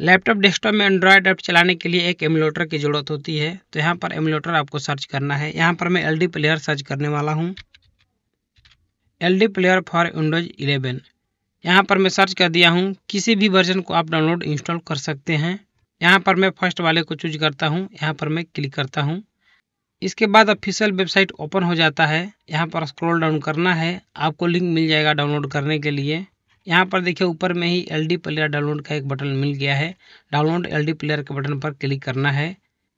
laptop desktop में android app चलाने के लिए एक एमुलेटर की ज़रूरत होती है तो यहाँ पर एमुलेटर आपको सर्च करना है यहाँ पर मैं एल प्लेयर सर्च करने वाला हूँ L player for Windows eleven यहाँ पर मैं सर्च कर दिया हूँ किसी भी वर्जन को आप डाउनलोड इंस्टॉल कर सकते हैं यहाँ पर मैं फर्स्ट वाले को चूज करता हूँ यहाँ पर मैं क्लिक करता हूँ इसके बाद ऑफिशियल वेबसाइट ओपन हो जाता है यहाँ पर स्क्रॉल डाउन करना है आपको लिंक मिल जाएगा डाउनलोड करने के लिए यहाँ पर देखिए ऊपर में ही डी प्लेयर डाउनलोड का एक बटन मिल गया है डाउनलोड डी प्लेयर के बटन पर क्लिक करना है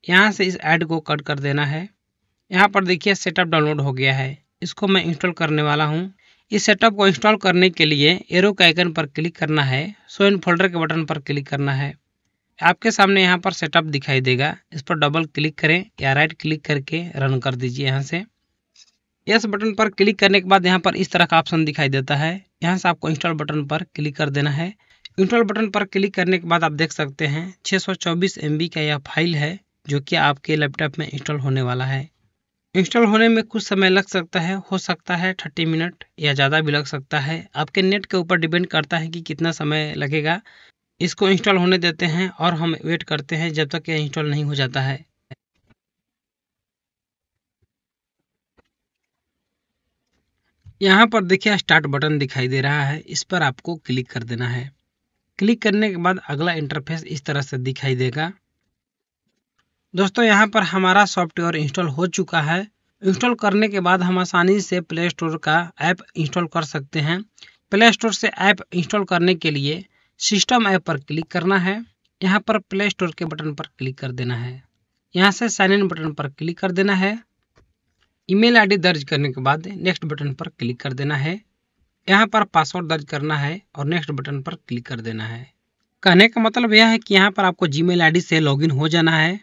यहाँ से इस ऐड को कट कर देना है यहाँ पर देखिए सेटअप डाउनलोड हो गया है इसको मैं इंस्टॉल करने वाला हूँ इस सेटअप को इंस्टॉल करने के लिए एरो के आइकन पर क्लिक करना है सो इन फोल्डर के बटन पर क्लिक करना है आपके सामने यहाँ पर सेटअप दिखाई देगा इस पर डबल क्लिक करें या राइट क्लिक करके रन कर दीजिए यहाँ से यस बटन पर क्लिक करने के बाद यहाँ पर इस तरह का ऑप्शन दिखाई देता है यहाँ से आपको इंस्टॉल बटन पर क्लिक कर देना है इंस्टॉल बटन पर क्लिक करने के बाद आप देख सकते हैं छः सौ का यह फाइल है जो कि आपके लैपटॉप में इंस्टॉल होने वाला है इंस्टॉल होने में कुछ समय लग सकता है हो सकता है थर्टी मिनट या ज़्यादा भी लग सकता है आपके नेट के ऊपर डिपेंड करता है कि कितना समय लगेगा इसको इंस्टॉल होने देते हैं और हम वेट करते हैं जब तक यह इंस्टॉल नहीं हो जाता है यहाँ पर देखिए स्टार्ट बटन दिखाई दे रहा है इस पर आपको क्लिक कर देना है क्लिक करने के बाद अगला इंटरफेस इस तरह से दिखाई देगा दोस्तों यहाँ पर हमारा सॉफ्टवेयर इंस्टॉल हो चुका है इंस्टॉल करने के बाद हम आसानी से प्ले स्टोर का ऐप इंस्टॉल कर सकते हैं प्ले स्टोर से ऐप इंस्टॉल करने के लिए सिस्टम ऐप पर क्लिक करना है यहाँ पर प्ले स्टोर के बटन पर क्लिक कर देना है यहाँ से साइन इन बटन पर क्लिक कर देना है ईमेल आईडी दर्ज करने के बाद नेक्स्ट बटन पर क्लिक कर देना है यहाँ पर पासवर्ड दर्ज करना है और नेक्स्ट बटन पर क्लिक कर देना है कहने का मतलब यह है कि यहाँ पर आपको जी मेल से लॉगिन हो जाना है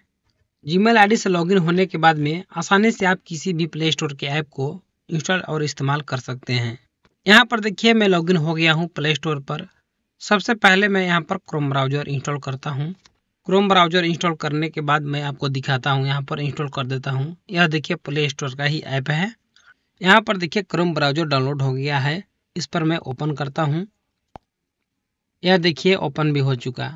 जी मेल से लॉगिन होने के बाद में आसानी से आप किसी भी प्ले स्टोर के ऐप को इंस्टॉल और इस्तेमाल कर सकते हैं यहाँ पर देखिए मैं लॉगिन हो गया हूँ प्ले स्टोर पर सबसे पहले मैं यहाँ पर क्रोम ब्राउजर इंस्टॉल करता हूँ क्रोम ब्राउजर इंस्टॉल करने के बाद मैं आपको दिखाता हूँ यहाँ पर इंस्टॉल कर देता हूँ यह देखिए प्ले स्टोर का ही ऐप है यहाँ पर देखिए क्रोम ब्राउजर डाउनलोड हो गया है इस पर मैं ओपन करता हूँ यह देखिए ओपन भी हो चुका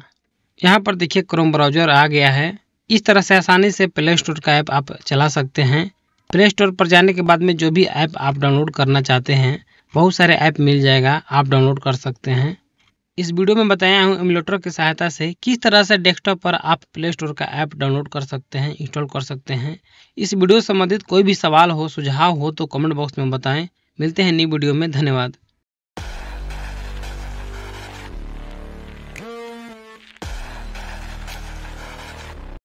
यहाँ पर देखिए क्रोम ब्राउजर आ गया है इस तरह से आसानी से प्ले स्टोर का ऐप आप चला सकते हैं प्ले स्टोर पर जाने के बाद में जो भी ऐप आप डाउनलोड करना चाहते हैं बहुत सारे ऐप मिल जाएगा आप डाउनलोड कर सकते हैं इस वीडियो में बताया हूँ एमुलेटर की सहायता से किस तरह से डेस्कटॉप पर आप प्ले स्टोर का ऐप डाउनलोड कर सकते हैं इंस्टॉल कर सकते हैं इस वीडियो से संबंधित कोई भी सवाल हो सुझाव हो तो कमेंट बॉक्स में बताएं मिलते हैं नई वीडियो में धन्यवाद